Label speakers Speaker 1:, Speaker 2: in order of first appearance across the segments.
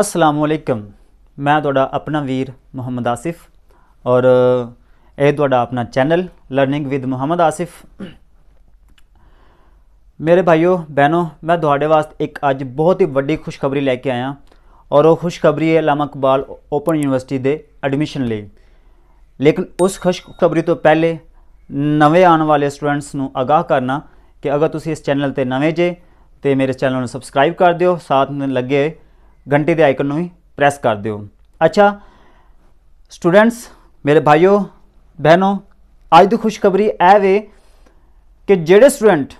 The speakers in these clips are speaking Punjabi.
Speaker 1: ਅਸਲਾਮ ਅਲੈਕਮ ਮੈਂ ਤੁਹਾਡਾ ਆਪਣਾ ਵੀਰ ਮੁਹੰਮਦ ਆਸਿਫ ਔਰ ਇਹ ਤੁਹਾਡਾ ਆਪਣਾ channel learning with Muhammad Asif ਮੇਰੇ ਭਾਈਓ ਬਹਿਨੋ ਮੈਂ ਤੁਹਾਡੇ ਵਾਸਤੇ ਇੱਕ ਅੱਜ ਬਹੁਤ ਹੀ ਵੱਡੀ ਖੁਸ਼ਖਬਰੀ ਲੈ ਕੇ ਆਇਆ ਔਰ ਉਹ ਖੁਸ਼ਖਬਰੀ ਹੈ ਲਾਮਾ ਇਕਬਾਲ ਓਪਨ ਯੂਨੀਵਰਸਿਟੀ ਦੇ ਐਡਮਿਸ਼ਨ ਲਈ ਲੇਕਿਨ ਉਸ ਖੁਸ਼ਖਬਰੀ ਤੋਂ ਪਹਿਲੇ ਨਵੇਂ ਆਉਣ ਵਾਲੇ ਸਟੂਡੈਂਟਸ ਨੂੰ ਆਗਾਹ ਕਰਨਾ ਕਿ ਅਗਰ ਤੁਸੀਂ ਇਸ ਚੈਨਲ ਤੇ ਨਵੇਂ ਜੇ ਤੇ ਮੇਰੇ ਚੈਨਲ ਨੂੰ ਸਬਸਕ੍ਰਾਈਬ ਕਰ ਦਿਓ ਸਾਥ ਨਾਲ ਲੱਗੇ ਘੰਟੀ ਦੇ ਆਈਕਨ ਨੂੰ ਹੀ ਪ੍ਰੈਸ ਕਰ ਦਿਓ ਅੱਛਾ ਸਟੂਡੈਂਟਸ ਮੇਰੇ ਭਾਈਓ ਬਹਿਨੋ ਅੱਜ ਦੀ ਖੁਸ਼ਖਬਰੀ ਇਹ ਵੇ ਕਿ ਜਿਹੜੇ ਸਟੂਡੈਂਟ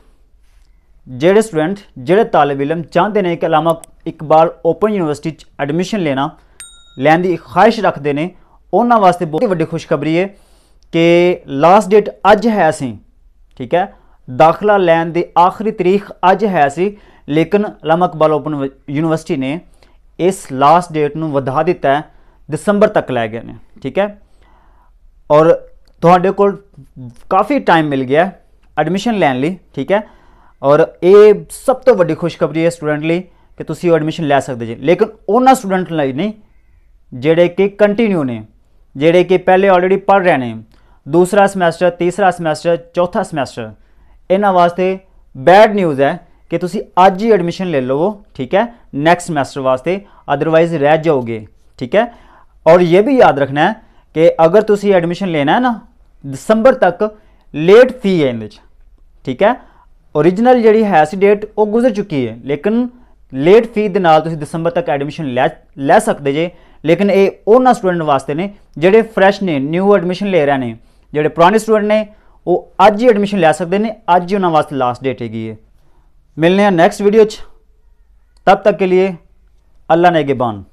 Speaker 1: ਜਿਹੜੇ ਸਟੂਡੈਂਟ ਜਿਹੜੇ ਤਾਲਬ ਇਲਮ ਚਾਹੁੰਦੇ ਨੇ ਕਿ ਅਲਾਮਾ ਇਕਬਾਲ ਓਪਨ ਯੂਨੀਵਰਸਿਟੀ 'ਚ ਐਡਮਿਸ਼ਨ ਲੈਣਾ ਲੈਣ ਦੀ ਖਾਹਿਸ਼ ਰੱਖਦੇ ਨੇ ਉਹਨਾਂ ਵਾਸਤੇ ਬਹੁਤ ਵੱਡੀ ਖੁਸ਼ਖਬਰੀ ਹੈ ਕਿ ਲਾਸਟ ਡੇਟ ਅੱਜ ਹੈ ਸੀ ਠੀਕ ਹੈ ਦਾਖਲਾ ਲੈਣ ਦੀ ਆਖਰੀ ਤਾਰੀਖ ਅੱਜ ਹੈ ਸੀ ਲੇਕਿਨ ਅਲਾਮਾ ਇਕਬਾਲ ਓਪਨ ਯੂਨੀਵਰਸਿਟੀ ਨੇ ਇਸ ਲਾਸਟ ਡੇਟ ਨੂੰ ਵਧਾ ਦਿੱਤਾ ਹੈ ਦਸੰਬਰ ਤੱਕ ਲੈ ਗਏ ਨੇ ਠੀਕ ਹੈ ਔਰ ਤੁਹਾਡੇ ਕੋਲ ਕਾਫੀ ਟਾਈਮ ਮਿਲ ਗਿਆ ਐਡਮਿਸ਼ਨ ਲੈਣ ਲਈ ਠੀਕ ਹੈ ਔਰ ਇਹ ਸਭ ਤੋਂ ਵੱਡੀ ਖੁਸ਼ਖਬਰੀ ਹੈ ਸਟੂਡੈਂਟ ਲਈ ਕਿ ਤੁਸੀਂ ਐਡਮਿਸ਼ਨ ਲੈ ਸਕਦੇ ਜੀ ਲੇਕਿਨ ਉਹਨਾਂ ਸਟੂਡੈਂਟ ਲਈ ਨਹੀਂ ਜਿਹੜੇ ਕਿ ਕੰਟੀਨਿਊ ਨੇ ਜਿਹੜੇ ਕਿ ਪਹਿਲੇ ਆਲਰੇਡੀ ਪੜ ਰਹੇ ਨੇ ਦੂਸਰਾ ਸਮੈਸਟਰ ਤੀਸਰਾ ਸਮੈਸਟਰ ਚੌਥਾ ਸਮੈਸਟਰ ਇਹਨਾਂ ਵਾਸਤੇ ਬੈਡ ਨਿਊਜ਼ ਹੈ ਕਿ ਤੁਸੀਂ ਅੱਜ ਹੀ ਐਡਮਿਸ਼ਨ ਲੈ ਲਵੋ ਠੀਕ ਹੈ ਨੈਕਸਟ ਸੈਮੈਸਟਰ ਵਾਸਤੇ ਅਦਰਵਾਈਜ਼ ਰਹਿ ਜਾਓਗੇ ਠੀਕ ਹੈ ਔਰ ਇਹ ਵੀ ਯਾਦ ਰੱਖਣਾ ਹੈ ਕਿ ਅਗਰ ਤੁਸੀਂ ਐਡਮਿਸ਼ਨ ਲੈਣਾ ਹੈ ਨਾ ਦਸੰਬਰ ਤੱਕ ਲੇਟ ਫੀ ਹੈ ਇਹਦੇ ਵਿੱਚ ਠੀਕ ਹੈ origignal ਜਿਹੜੀ ਹੈ ਸੀ ਡੇਟ ਉਹ ਗੁਜ਼ਰ ਚੁੱਕੀ ਹੈ ਲੇਕਿਨ ਲੇਟ ਫੀ ਦੇ ਨਾਲ ਤੁਸੀਂ ਦਸੰਬਰ ਤੱਕ ਐਡਮਿਸ਼ਨ ਲੈ ਲੈ ਸਕਦੇ ਜੇ ਲੇਕਿਨ ਇਹ ਉਹਨਾਂ ਸਟੂਡੈਂਟ ਵਾਸਤੇ ਨੇ ਜਿਹੜੇ ਫਰੈਸ਼ ਨੇ ਨਿਊ ਐਡਮਿਸ਼ਨ ਲੈ ਰਹੇ ਨੇ ਜਿਹੜੇ ਪੁਰਾਣੇ ਸਟੂਡੈਂਟ ਨੇ ਉਹ ਅੱਜ ਹੀ ਐਡਮਿਸ਼ਨ ਲੈ ਸਕਦੇ ਨੇ ਅੱਜ ਹੀ ਉਹਨਾਂ ਵਾਸਤੇ ਲਾਸਟ ਡੇਟ ਹੈਗੀ ਹੈ मिलने हैं नेक्स्ट वीडियो तब तक के लिए अल्लाह नेगेबान